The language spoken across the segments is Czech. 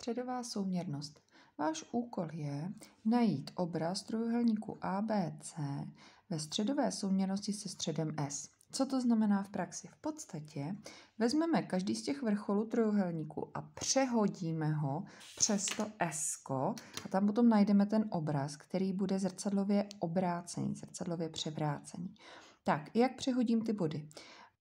Středová souměrnost. Váš úkol je najít obraz trojuhelníku ABC ve středové souměrnosti se středem S. Co to znamená v praxi? V podstatě vezmeme každý z těch vrcholů trojuhelníku a přehodíme ho přes to S a tam potom najdeme ten obraz, který bude zrcadlově obrácený, zrcadlově převrácený. Tak, jak přehodím ty body?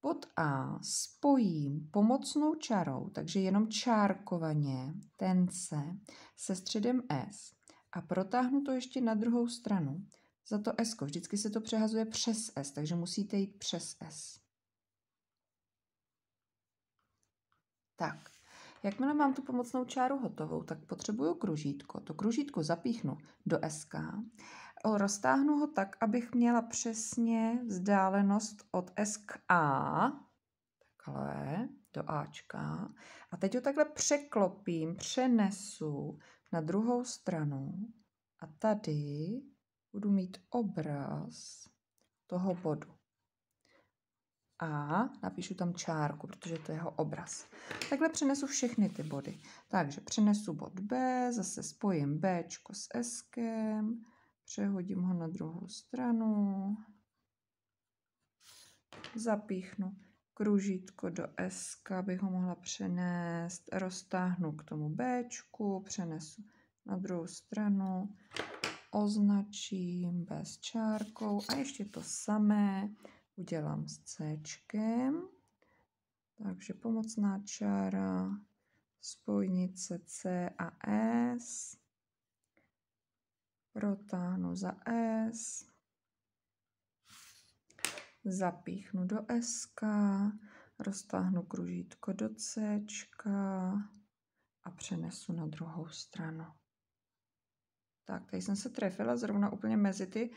pod A spojím pomocnou čarou, takže jenom čárkovaně tence se středem S a protáhnu to ještě na druhou stranu. Za to S, -ko. vždycky se to přehazuje přes S, takže musíte jít přes S. Tak, jakmile mám tu pomocnou čáru hotovou, tak potřebuju kružítko. To kružítko zapíchnu do SK roztáhnu ho tak, abych měla přesně vzdálenost od S k A. Takhle, do Ačka. A teď ho takhle překlopím, přenesu na druhou stranu. A tady budu mít obraz toho bodu. A napíšu tam čárku, protože to je jeho obraz. Takhle přenesu všechny ty body. Takže přenesu bod B, zase spojím B s S. -kem Přehodím ho na druhou stranu. Zapíchnu kružítko do S, abych ho mohla přenést. Roztáhnu k tomu B, přenesu na druhou stranu. Označím bez čárkou a ještě to samé udělám s C. Takže pomocná čára, spojnice C a S protáhnu za S, zapíchnu do S, roztáhnu kružítko do C a přenesu na druhou stranu. Tak, tady jsem se trefila zrovna úplně mezi ty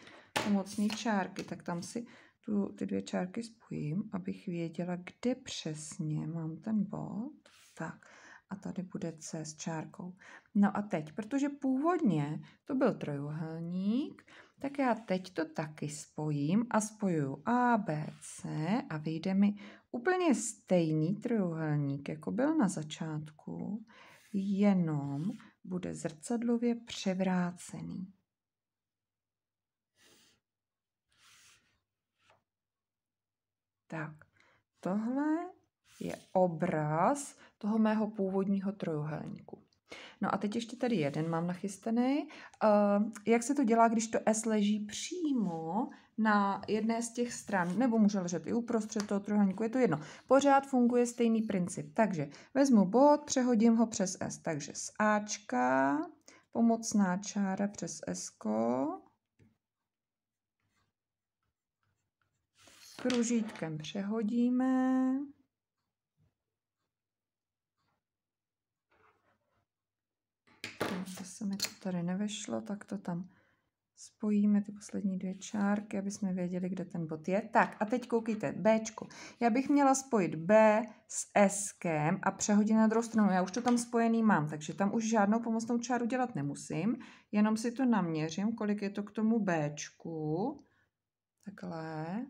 pomocní čárky, tak tam si tu, ty dvě čárky spojím, abych věděla, kde přesně mám ten bod. Tak, a tady bude C s čárkou. No a teď, protože původně to byl trojuhelník, tak já teď to taky spojím a spojuju A, B, C a vyjde mi úplně stejný trojuhelník, jako byl na začátku, jenom bude zrcadlově převrácený. Tak, tohle je obraz toho mého původního trojuhelníku. No a teď ještě tady jeden mám nachystaný. Uh, jak se to dělá, když to S leží přímo na jedné z těch stran, nebo může ležet i uprostřed toho trojuhelníku, je to jedno. Pořád funguje stejný princip. Takže vezmu bod, přehodím ho přes S. Takže z Ačka, pomocná čára přes S, kružítkem přehodíme. se mi to tady nevešlo, tak to tam spojíme ty poslední dvě čárky, aby jsme věděli, kde ten bod je. Tak a teď koukejte, B. Já bych měla spojit B s S a přehodit na druhou stranu. Já už to tam spojený mám, takže tam už žádnou pomocnou čáru dělat nemusím, jenom si to naměřím, kolik je to k tomu B. Takhle.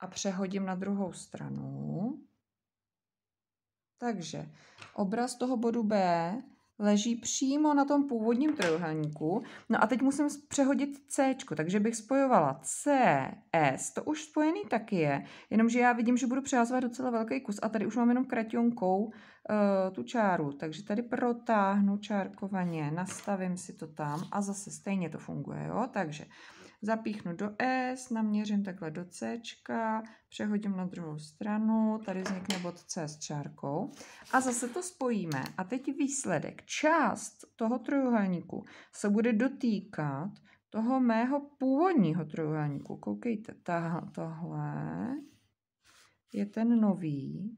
A přehodím na druhou stranu. Takže obraz toho bodu B leží přímo na tom původním trojuhelníku. No a teď musím přehodit C, takže bych spojovala C, e. S, to už spojený taky je, jenomže já vidím, že budu přehazovat docela velký kus a tady už mám jenom krationkou uh, tu čáru, takže tady protáhnu čárkovaně, nastavím si to tam a zase stejně to funguje, jo, takže uh, zapíchnu do S, naměřím takhle do C, přehodím na druhou stranu, tady vznikne bod C s čárkou a zase to spojíme. A teď výsledek. Část toho trojuhelníku se bude dotýkat toho mého původního trojuhelníku. Koukejte, tohle je ten nový.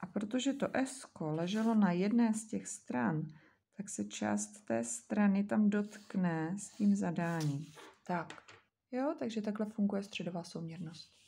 A protože to S leželo na jedné z těch stran, tak se část té strany tam dotkne s tím zadáním. Tak, jo, takže takhle funguje středová souměrnost.